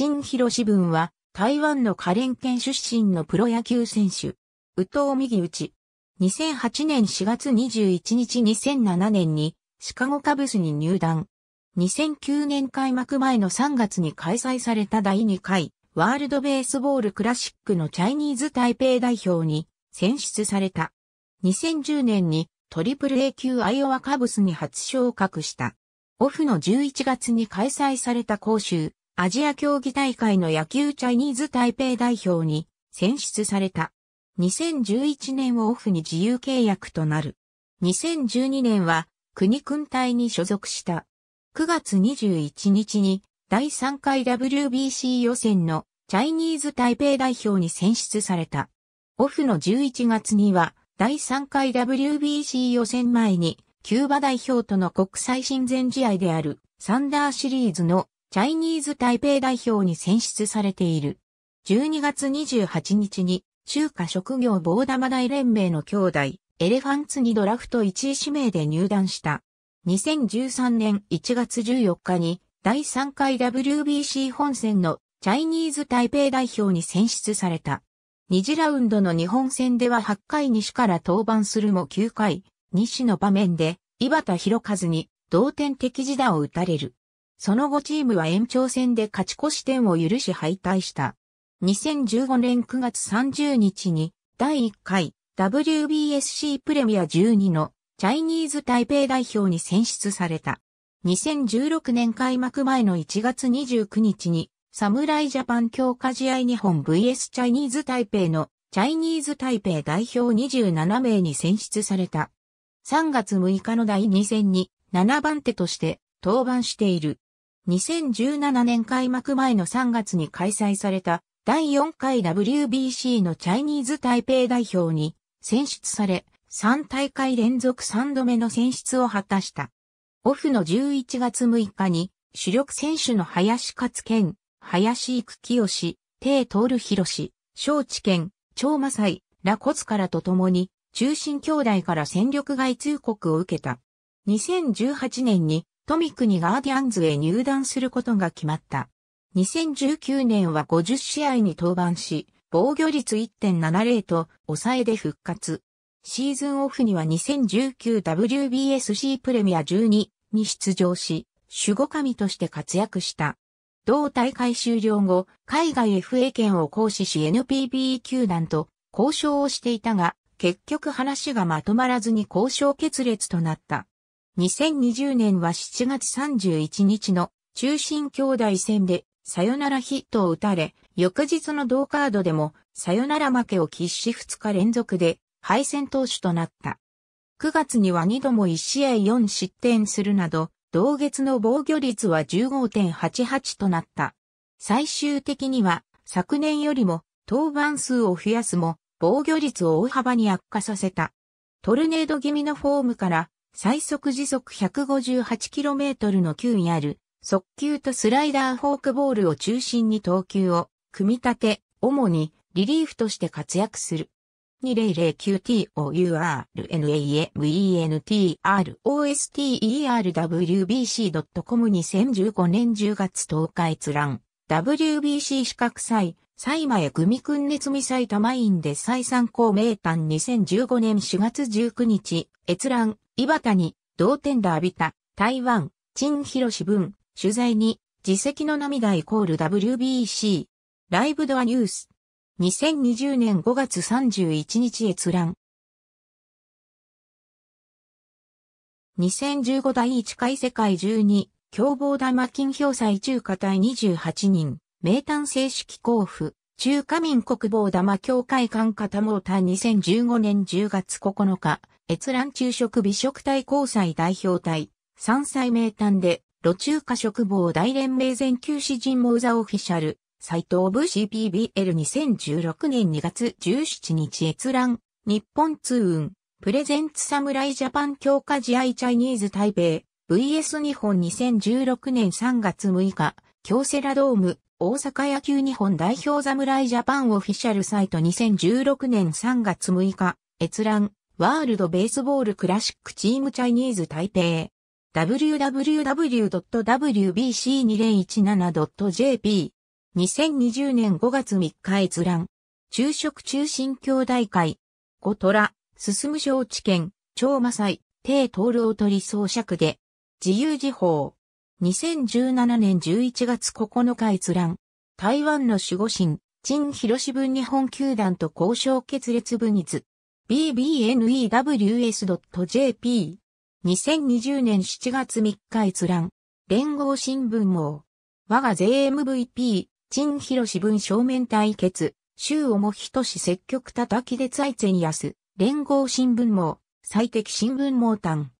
陳広志文は、台湾の花蓮県出身のプロ野球選手。宇藤右内。2008年4月21日2007年に、シカゴカブスに入団。2009年開幕前の3月に開催された第2回、ワールドベースボールクラシックのチャイニーズ台北代表に選出された。2010年にトリプル A 級アイオワカブスに初昇格した。オフの11月に開催された講習、アジア競技大会の野球チャイニーズ台北代表に選出された。2011年をオフに自由契約となる。2012年は国軍隊に所属した。9月21日に第3回 WBC 予選のチャイニーズ台北代表に選出された。オフの11月には第3回 WBC 予選前にキューバ代表との国際親善試合であるサンダーシリーズのチャイニーズ台北代表に選出されている。12月28日に、中華職業棒玉大連盟の兄弟、エレファンツにドラフト1位指名で入団した。2013年1月14日に、第3回 WBC 本戦のチャイニーズ台北代表に選出された。2次ラウンドの日本戦では8回西から登板するも9回、西の場面で、井端博和に同点的自打を打たれる。その後チームは延長戦で勝ち越し点を許し敗退した。2015年9月30日に第1回 WBSC プレミア12のチャイニーズ台北代表に選出された。2016年開幕前の1月29日に侍ジャパン強化試合日本 VS チャイニーズ台北のチャイニーズ台北代表27名に選出された。3月6日の第2戦に7番手として登板している。2017年開幕前の3月に開催された第4回 WBC のチャイニーズ台北代表に選出され、3大会連続3度目の選出を果たした。オフの11月6日に主力選手の林勝健、林育清、帝徹博、小知健、超魔祭、ラコツからと共に、中心兄弟から戦力外通告を受けた。2018年に富国ガーディアンズへ入団することが決まった。2019年は50試合に登板し、防御率1.70と抑えで復活。シーズンオフには 2019WBSC プレミア12に出場し、守護神として活躍した。同大会終了後、海外 FA 権を行使し NPB 球団と交渉をしていたが、結局話がまとまらずに交渉決裂となった。2020年は7月31日の中心兄弟戦でサヨナラヒットを打たれ、翌日の同カードでもサヨナラ負けを喫し2日連続で敗戦投手となった。9月には2度も1試合4失点するなど、同月の防御率は15.88となった。最終的には昨年よりも登板数を増やすも防御率を大幅に悪化させた。トルネード気味のフォームから最速時速 158km の球にある速球とスライダーフォークボールを中心に投球を組み立て、主にリリーフとして活躍する。2009TOURNAMENTROSTERWBC.com2015 e 年10月10日閲覧 WBC 資格祭最前組訓熱美埼玉院で再参考名探2015年4月19日閲覧岩谷、同点で浴びた台湾、陳博士文、取材に、自責の涙イコール WBC、ライブドアニュース、2020年5月31日閲覧。2015第1回世界12、凶暴玉金氷祭中華隊28人、名探正式交付、中華民国防玉協会館方もた2015年10月9日、閲覧昼食美食隊交際代表隊、山菜名探で、路中華食房大連盟全詩人モーザオフィシャル、サイト CPBL2016 年2月17日閲覧、日本通運、プレゼンツ侍ジャパン強化試合チャイニーズ台北、VS 日本2016年3月6日、京セラドーム、大阪野球日本代表侍ジャパンオフィシャルサイト2016年3月6日、閲覧、ワールドベースボールクラシックチームチャイニーズ台北。www.wbc2017.jp 2020年5月3日閲覧。昼食中心兄弟会。ゴトラ、進む承知県、超魔祭、低灯を取り装飾で。自由時報。2017年11月9日閲覧。台湾の守護神、陳広志分日本球団と交渉決裂分立。bbnews.jp。2020年7月3日閲覧。連合新聞網。我が JMVP、陳広志文正面対決。周をもとし積極叩きで財前安。連合新聞網。最適新聞網単。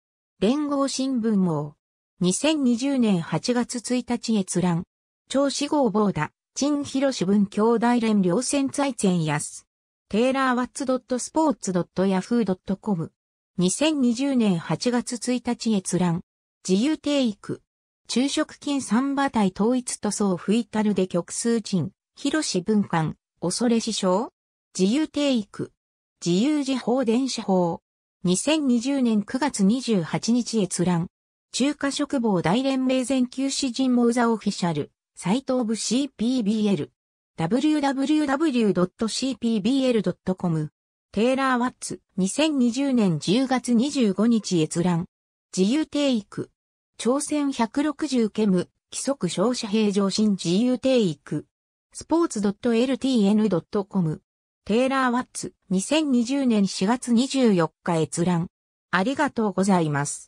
連合新聞網。2020年8月1日閲覧。超子号棒だ。陳広志文兄弟連両戦財前安。テイラーワッツポーツドット y a h o o c o m 2020年8月1日閲覧自由定育昼食金三馬体統一塗装フイタルで極数人広志文館恐れ師匠自由定育自由時報電子法2020年9月28日閲覧中華食房大連盟全詩人モーザオフィシャル、サイトオブ CPBL。www.cpbl.com。テイラー・ワッツ、2020年10月25日閲覧。自由定育。朝鮮160ケム、規則勝者平常心自由定育。スポーツ .ltn.com。テイラー・ワッツ、2020年4月24日閲覧。ありがとうございます。